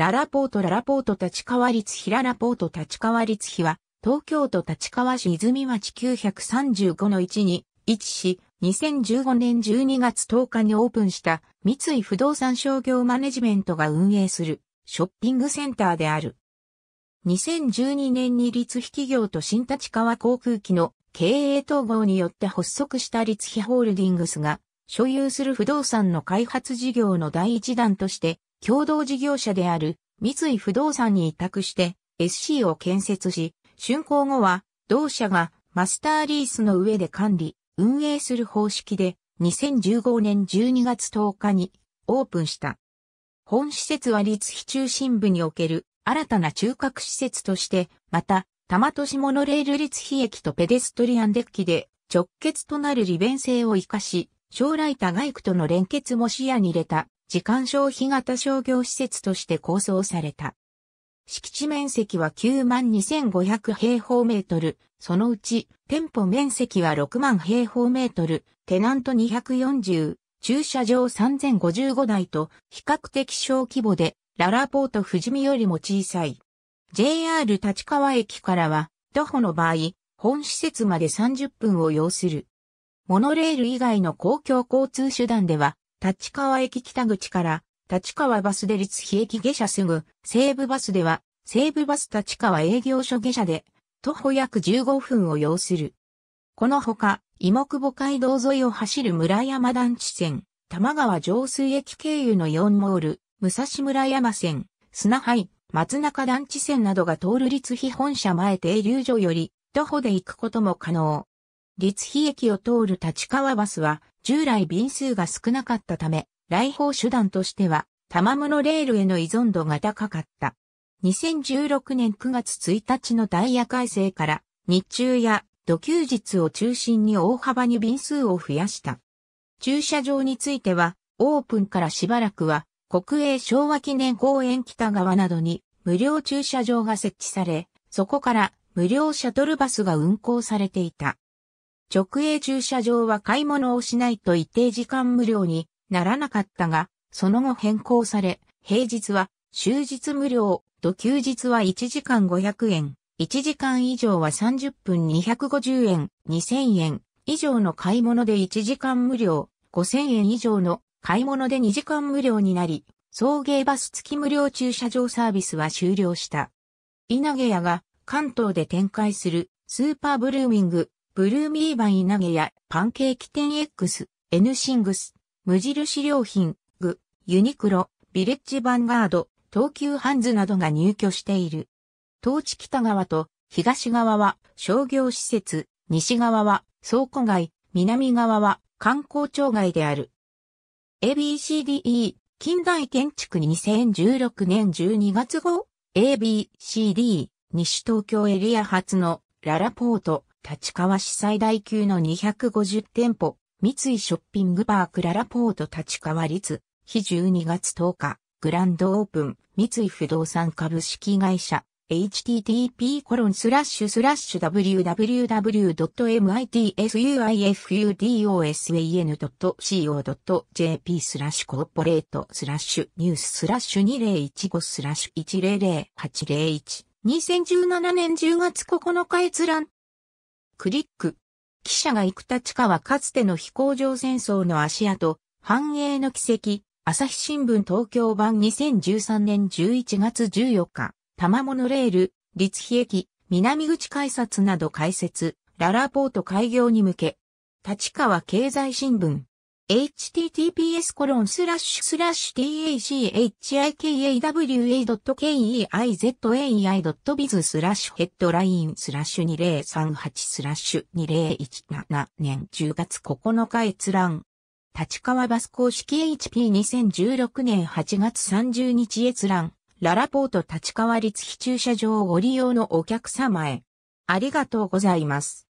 ララポートララポート立川立比ララポート立川立日は、東京都立川市泉町935の1に位置し、2015年12月10日にオープンした三井不動産商業マネジメントが運営するショッピングセンターである。2012年に立飛企業と新立川航空機の経営統合によって発足した立飛ホールディングスが所有する不動産の開発事業の第一弾として共同事業者である三井不動産に委託して SC を建設し、竣工後は同社がマスターリースの上で管理、運営する方式で2015年12月10日にオープンした。本施設は立飛中心部における新たな中核施設として、また、多摩都市モノレール立飛駅とペデストリアンデッキで直結となる利便性を活かし、将来多外区との連結も視野に入れた時間消費型商業施設として構想された。敷地面積は9万2500平方メートル、そのうち店舗面積は6万平方メートル、テナント240、駐車場3055台と比較的小規模でララポート富士見よりも小さい。JR 立川駅からは徒歩の場合、本施設まで30分を要する。モノレール以外の公共交通手段では立川駅北口から、立川バスで立飛駅下車すぐ、西武バスでは、西武バス立川営業所下車で、徒歩約15分を要する。このほか、芋久保街道沿いを走る村山団地線、玉川上水駅経由の4モール、武蔵村山線、砂灰、松中団地線などが通る立飛本社前停留所より、徒歩で行くことも可能。立飛駅を通る立川バスは、従来便数が少なかったため、来訪手段としては、玉室レールへの依存度が高かった。2016年9月1日のダイヤ改正から、日中や土休日を中心に大幅に便数を増やした。駐車場については、オープンからしばらくは、国営昭和記念公園北側などに無料駐車場が設置され、そこから無料シャトルバスが運行されていた。直営駐車場は買い物をしないと一定時間無料にならなかったが、その後変更され、平日は終日無料、と休日は1時間500円、1時間以上は30分250円、2000円以上の買い物で1時間無料、5000円以上の買い物で2時間無料になり、送迎バス付き無料駐車場サービスは終了した。稲毛屋が関東で展開するスーパーブルーミングブルーミーバン稲毛やパンケーキ店 X、N シングス、無印良品、グ、ユニクロ、ビレッジヴァンガード、東急ハンズなどが入居している。東地北側と東側は商業施設、西側は倉庫街、南側は観光町街である。ABCDE、近代建築2016年12月号、ABCD、西東京エリア初のララポート、立川市最大級の250店舗、三井ショッピングパークララポート立川立、日12月10日、グランドオープン、三井不動産株式会社、http コロンスラッシュスラッシュ www.mitsuifudosan.co.jp スラッシュコーポレートスラッシュニューススラッシュ2015スラッシュ100801 2017年10月9日閲覧クリック。記者が行く。立かはかつての飛行場戦争の足跡、繁栄の奇跡、朝日新聞東京版2013年11月14日、玉摩モノレール、立飛駅、南口改札など開設、ララポート開業に向け、立川経済新聞、https コロンスラッシュスラッシュ tachikawa.keizaei.biz スラッシュヘッドラインスラッシュ2038スラッシュ2017年10月9日閲覧立川バス公式 HP2016 年8月30日閲覧ララポート立川立飛駐車場をご利用のお客様へありがとうございます。